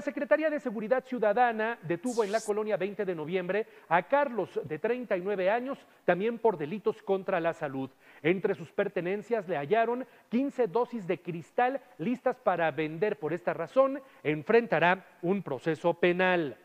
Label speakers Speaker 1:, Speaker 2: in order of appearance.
Speaker 1: La Secretaría de Seguridad Ciudadana detuvo en la colonia 20 de noviembre a Carlos, de 39 años, también por delitos contra la salud. Entre sus pertenencias le hallaron 15 dosis de cristal listas para vender. Por esta razón, enfrentará un proceso penal.